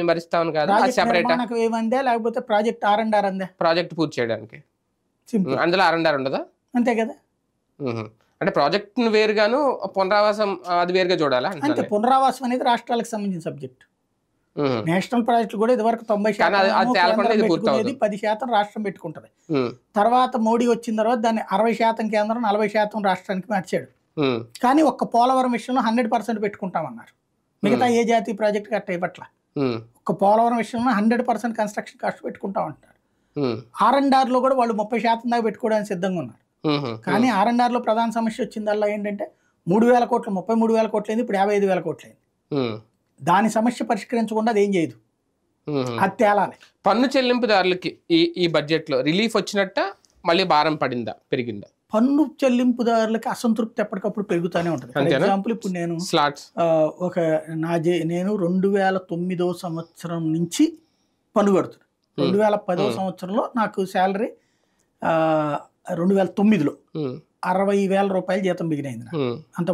విమరిస్తాను కాదు సెపరేట్ ఏమందే లేకపోతే ప్రాజెక్ట్ ఆర్ అండ్ ఆర్ అందే ప్రాజెక్ట్ పూర్తి చేయడానికి అందులో ఆర్ అండ్ ఆర్ ఉండదా అంతే కదా అంటే ప్రాజెక్ట్ వేరుగాను పునరావాసం అది వేరుగా చూడాలా అంటే పునరావాసం అనేది రాష్ట్రాలకు సంబంధించిన సబ్జెక్ట్ నేషనల్ ప్రాజెక్ట్ కూడా ఇదివరకు తొంభై శాతం పది శాతం రాష్ట్రం పెట్టుకుంటది తర్వాత మోడీ వచ్చిన తర్వాత దాన్ని అరవై శాతం కేంద్రం నలభై శాతం రాష్ట్రానికి మార్చాడు కానీ ఒక్క పోలవరం విషయంలో హండ్రెడ్ పర్సెంట్ పెట్టుకుంటామన్నారు మిగతా ఏ జాతీయ ప్రాజెక్టు కట్ట ఇవ్వట్లా ఒక పోలవరం విషయంలో హండ్రెడ్ పర్సెంట్ కన్స్ట్రక్షన్ కాస్ట్ పెట్టుకుంటా ఉంటారు ఆర్ అండ్ కూడా వాళ్ళు ముప్పై శాతం దాకా పెట్టుకోవడానికి సిద్ధంగా ఉన్నారు కానీ ఆర్ అండ్ ప్రధాన సమస్య వచ్చిందల్లా ఏంటంటే మూడు వేల కోట్లు ముప్పై మూడు వేల కోట్లు ఇప్పుడు యాభై ఐదు వేల కోట్లు దాని సమస్య పరిష్కరించకుండా అది ఏం చేయదు అది తేలాలి పన్ను చెల్లింపుదారులకి ఈ ఈ బడ్జెట్లో రిలీఫ్ వచ్చినట్ట మళ్ళీ భారం పడిందా పెరిగిందా పన్ను చెల్లింపుదారులకి అసంతృప్తి ఎప్పటికప్పుడు పెరుగుతూనే ఉంటుంది ఫర్ ఎగ్జాంపుల్ ఇప్పుడు నేను ఒక నా జే నేను రెండు వేల తొమ్మిదో సంవత్సరం నుంచి పన్ను కడుతున్నాను hmm. రెండు వేల పదో hmm. సంవత్సరంలో నాకు శాలరీ రెండు వేల తొమ్మిదిలో hmm. అరవై వేల రూపాయలు జీతం బిగినైంది అంత